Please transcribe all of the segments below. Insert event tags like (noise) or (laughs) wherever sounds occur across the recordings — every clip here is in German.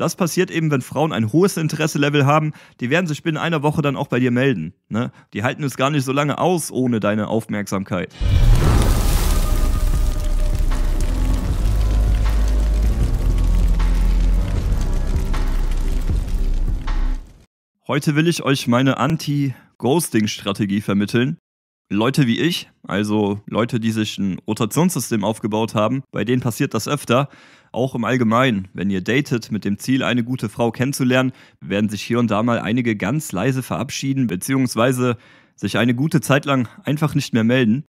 Das passiert eben, wenn Frauen ein hohes Interesselevel haben, die werden sich binnen einer Woche dann auch bei dir melden. Ne? Die halten es gar nicht so lange aus ohne deine Aufmerksamkeit. Heute will ich euch meine Anti-Ghosting-Strategie vermitteln. Leute wie ich, also Leute, die sich ein Rotationssystem aufgebaut haben, bei denen passiert das öfter. Auch im Allgemeinen, wenn ihr datet mit dem Ziel, eine gute Frau kennenzulernen, werden sich hier und da mal einige ganz leise verabschieden, beziehungsweise sich eine gute Zeit lang einfach nicht mehr melden.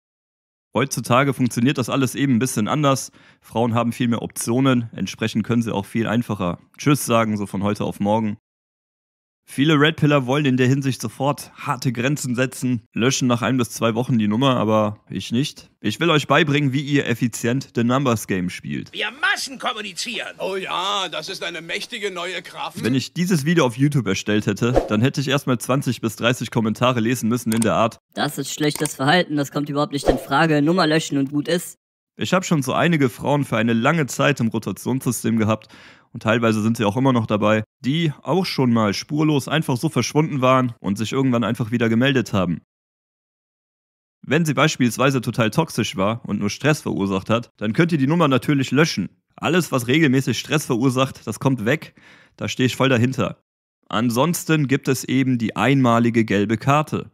Heutzutage funktioniert das alles eben ein bisschen anders. Frauen haben viel mehr Optionen, entsprechend können sie auch viel einfacher Tschüss sagen, so von heute auf morgen. Viele Red Pillar wollen in der Hinsicht sofort harte Grenzen setzen, löschen nach ein bis zwei Wochen die Nummer, aber ich nicht. Ich will euch beibringen, wie ihr effizient The Numbers Game spielt. Wir Massen kommunizieren. Oh ja, das ist eine mächtige neue Kraft. Wenn ich dieses Video auf YouTube erstellt hätte, dann hätte ich erstmal 20 bis 30 Kommentare lesen müssen in der Art. Das ist schlechtes Verhalten, das kommt überhaupt nicht in Frage. Nummer löschen und gut ist. Ich habe schon so einige Frauen für eine lange Zeit im Rotationssystem gehabt und teilweise sind sie auch immer noch dabei, die auch schon mal spurlos einfach so verschwunden waren und sich irgendwann einfach wieder gemeldet haben. Wenn sie beispielsweise total toxisch war und nur Stress verursacht hat, dann könnt ihr die Nummer natürlich löschen. Alles, was regelmäßig Stress verursacht, das kommt weg. Da stehe ich voll dahinter. Ansonsten gibt es eben die einmalige gelbe Karte.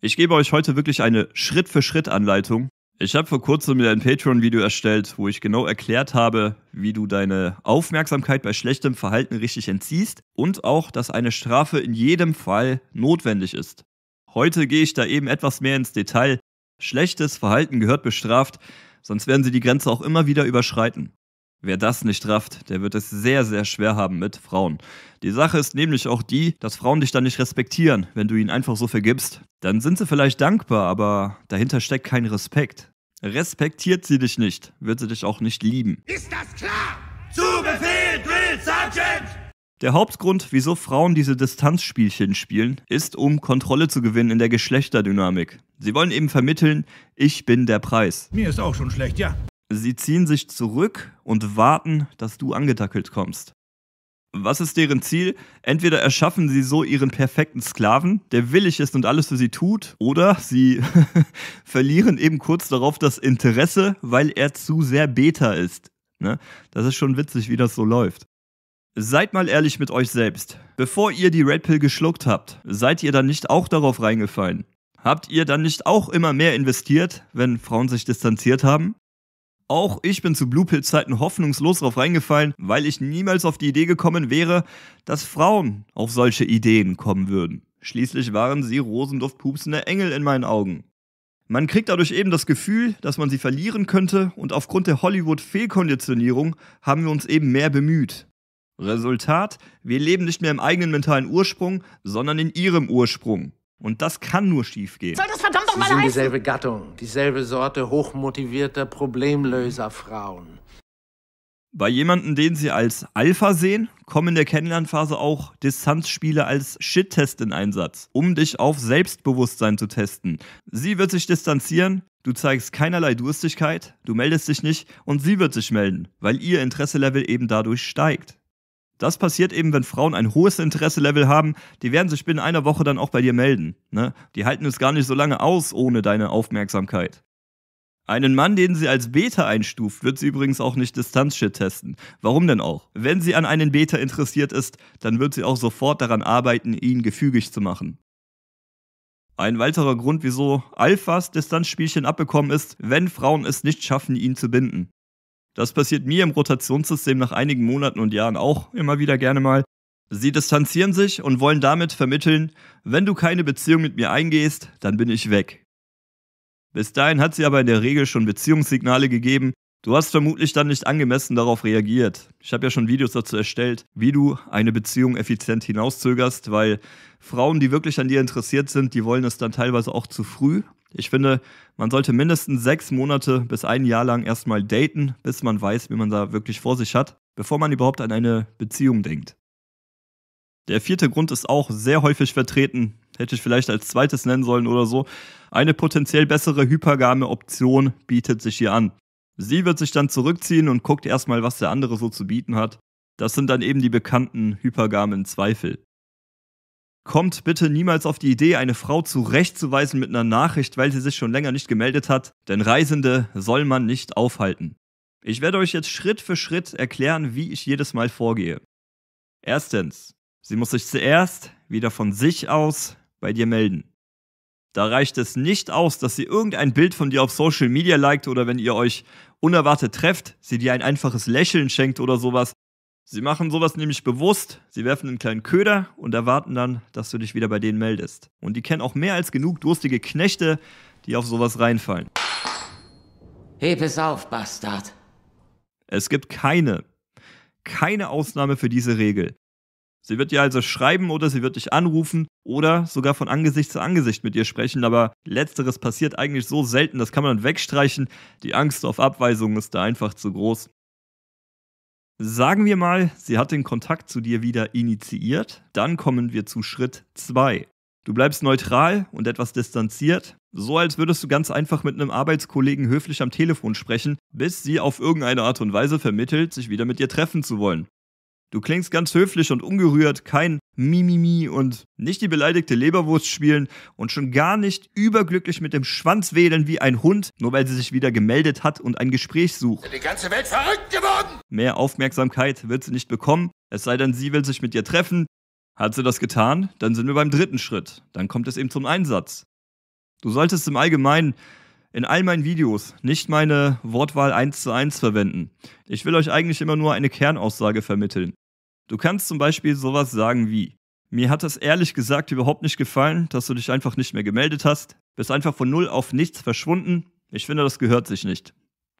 Ich gebe euch heute wirklich eine Schritt-für-Schritt-Anleitung, ich habe vor kurzem mir ein Patreon-Video erstellt, wo ich genau erklärt habe, wie du deine Aufmerksamkeit bei schlechtem Verhalten richtig entziehst und auch, dass eine Strafe in jedem Fall notwendig ist. Heute gehe ich da eben etwas mehr ins Detail. Schlechtes Verhalten gehört bestraft, sonst werden sie die Grenze auch immer wieder überschreiten. Wer das nicht rafft, der wird es sehr, sehr schwer haben mit Frauen. Die Sache ist nämlich auch die, dass Frauen dich dann nicht respektieren, wenn du ihnen einfach so vergibst. Dann sind sie vielleicht dankbar, aber dahinter steckt kein Respekt. Respektiert sie dich nicht, wird sie dich auch nicht lieben. Ist das klar? Zu Befehl, Drill Sergeant! Der Hauptgrund, wieso Frauen diese Distanzspielchen spielen, ist, um Kontrolle zu gewinnen in der Geschlechterdynamik. Sie wollen eben vermitteln, ich bin der Preis. Mir ist auch schon schlecht, ja. Sie ziehen sich zurück und warten, dass du angetackelt kommst. Was ist deren Ziel? Entweder erschaffen sie so ihren perfekten Sklaven, der willig ist und alles für sie tut, oder sie (laughs) verlieren eben kurz darauf das Interesse, weil er zu sehr Beta ist. Ne? Das ist schon witzig, wie das so läuft. Seid mal ehrlich mit euch selbst. Bevor ihr die Red Pill geschluckt habt, seid ihr dann nicht auch darauf reingefallen? Habt ihr dann nicht auch immer mehr investiert, wenn Frauen sich distanziert haben? Auch ich bin zu Blue Pill Zeiten hoffnungslos drauf reingefallen, weil ich niemals auf die Idee gekommen wäre, dass Frauen auf solche Ideen kommen würden. Schließlich waren sie rosenduftpupsende Engel in meinen Augen. Man kriegt dadurch eben das Gefühl, dass man sie verlieren könnte und aufgrund der Hollywood-Fehlkonditionierung haben wir uns eben mehr bemüht. Resultat, wir leben nicht mehr im eigenen mentalen Ursprung, sondern in ihrem Ursprung. Und das kann nur schiefgehen. Soll das verdammt doch mal Sie sind dieselbe Gattung, dieselbe Sorte hochmotivierter Problemlöserfrauen. Bei jemandem, den Sie als Alpha sehen, kommen in der Kennenlernphase auch Distanzspiele als Shit-Test in Einsatz, um dich auf Selbstbewusstsein zu testen. Sie wird sich distanzieren, du zeigst keinerlei Durstigkeit, du meldest dich nicht und sie wird sich melden, weil ihr Interesselevel eben dadurch steigt. Das passiert eben, wenn Frauen ein hohes Interesselevel haben, die werden sich binnen einer Woche dann auch bei dir melden. Ne? Die halten es gar nicht so lange aus ohne deine Aufmerksamkeit. Einen Mann, den sie als Beta einstuft, wird sie übrigens auch nicht Distanzshit testen. Warum denn auch? Wenn sie an einen Beta interessiert ist, dann wird sie auch sofort daran arbeiten, ihn gefügig zu machen. Ein weiterer Grund, wieso Alphas Distanzspielchen abbekommen ist, wenn Frauen es nicht schaffen, ihn zu binden. Das passiert mir im Rotationssystem nach einigen Monaten und Jahren auch immer wieder gerne mal. Sie distanzieren sich und wollen damit vermitteln, wenn du keine Beziehung mit mir eingehst, dann bin ich weg. Bis dahin hat sie aber in der Regel schon Beziehungssignale gegeben. Du hast vermutlich dann nicht angemessen darauf reagiert. Ich habe ja schon Videos dazu erstellt, wie du eine Beziehung effizient hinauszögerst, weil Frauen, die wirklich an dir interessiert sind, die wollen es dann teilweise auch zu früh ich finde, man sollte mindestens sechs Monate bis ein Jahr lang erstmal daten, bis man weiß, wie man da wirklich vor sich hat, bevor man überhaupt an eine Beziehung denkt. Der vierte Grund ist auch sehr häufig vertreten, hätte ich vielleicht als zweites nennen sollen oder so. Eine potenziell bessere hypergame Option bietet sich hier an. Sie wird sich dann zurückziehen und guckt erstmal, was der andere so zu bieten hat. Das sind dann eben die bekannten hypergamen Zweifel. Kommt bitte niemals auf die Idee, eine Frau zurechtzuweisen mit einer Nachricht, weil sie sich schon länger nicht gemeldet hat, denn Reisende soll man nicht aufhalten. Ich werde euch jetzt Schritt für Schritt erklären, wie ich jedes Mal vorgehe. Erstens, sie muss sich zuerst wieder von sich aus bei dir melden. Da reicht es nicht aus, dass sie irgendein Bild von dir auf Social Media liked oder wenn ihr euch unerwartet trefft, sie dir ein einfaches Lächeln schenkt oder sowas. Sie machen sowas nämlich bewusst. Sie werfen einen kleinen Köder und erwarten dann, dass du dich wieder bei denen meldest. Und die kennen auch mehr als genug durstige Knechte, die auf sowas reinfallen. Heb es auf, Bastard. Es gibt keine, keine Ausnahme für diese Regel. Sie wird dir also schreiben oder sie wird dich anrufen oder sogar von Angesicht zu Angesicht mit dir sprechen, aber letzteres passiert eigentlich so selten, das kann man dann wegstreichen. Die Angst auf Abweisungen ist da einfach zu groß. Sagen wir mal, sie hat den Kontakt zu dir wieder initiiert, dann kommen wir zu Schritt 2. Du bleibst neutral und etwas distanziert, so als würdest du ganz einfach mit einem Arbeitskollegen höflich am Telefon sprechen, bis sie auf irgendeine Art und Weise vermittelt, sich wieder mit dir treffen zu wollen. Du klingst ganz höflich und ungerührt, kein Mimimi und nicht die beleidigte Leberwurst spielen und schon gar nicht überglücklich mit dem Schwanz wedeln wie ein Hund, nur weil sie sich wieder gemeldet hat und ein Gespräch sucht. Die ganze Welt verrückt geworden! Mehr Aufmerksamkeit wird sie nicht bekommen, es sei denn, sie will sich mit dir treffen. Hat sie das getan, dann sind wir beim dritten Schritt. Dann kommt es eben zum Einsatz. Du solltest im Allgemeinen in all meinen Videos nicht meine Wortwahl 1 zu 1 verwenden. Ich will euch eigentlich immer nur eine Kernaussage vermitteln. Du kannst zum Beispiel sowas sagen wie, mir hat das ehrlich gesagt überhaupt nicht gefallen, dass du dich einfach nicht mehr gemeldet hast, bist einfach von null auf nichts verschwunden, ich finde, das gehört sich nicht.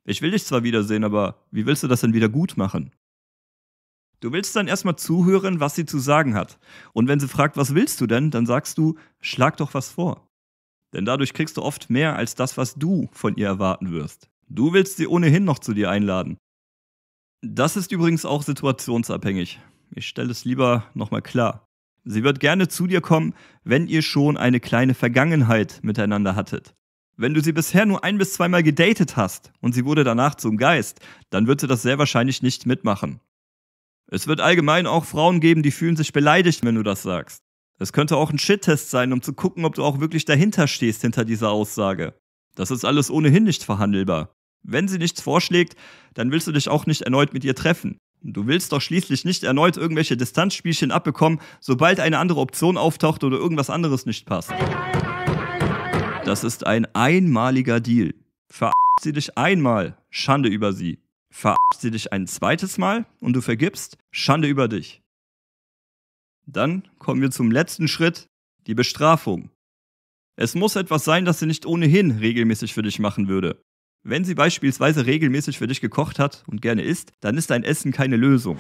Ich will dich zwar wiedersehen, aber wie willst du das denn wieder gut machen? Du willst dann erstmal zuhören, was sie zu sagen hat. Und wenn sie fragt, was willst du denn, dann sagst du, schlag doch was vor. Denn dadurch kriegst du oft mehr als das, was du von ihr erwarten wirst. Du willst sie ohnehin noch zu dir einladen. Das ist übrigens auch situationsabhängig. Ich stelle es lieber nochmal klar. Sie wird gerne zu dir kommen, wenn ihr schon eine kleine Vergangenheit miteinander hattet. Wenn du sie bisher nur ein bis zweimal gedatet hast und sie wurde danach zum Geist, dann wird sie das sehr wahrscheinlich nicht mitmachen. Es wird allgemein auch Frauen geben, die fühlen sich beleidigt, wenn du das sagst. Es könnte auch ein Shit-Test sein, um zu gucken, ob du auch wirklich dahinter stehst hinter dieser Aussage. Das ist alles ohnehin nicht verhandelbar. Wenn sie nichts vorschlägt, dann willst du dich auch nicht erneut mit ihr treffen. Du willst doch schließlich nicht erneut irgendwelche Distanzspielchen abbekommen, sobald eine andere Option auftaucht oder irgendwas anderes nicht passt. Das ist ein einmaliger Deal. Verarscht sie dich einmal, Schande über sie. Verarscht sie dich ein zweites Mal und du vergibst, Schande über dich. Dann kommen wir zum letzten Schritt, die Bestrafung. Es muss etwas sein, das sie nicht ohnehin regelmäßig für dich machen würde. Wenn sie beispielsweise regelmäßig für dich gekocht hat und gerne isst, dann ist dein Essen keine Lösung.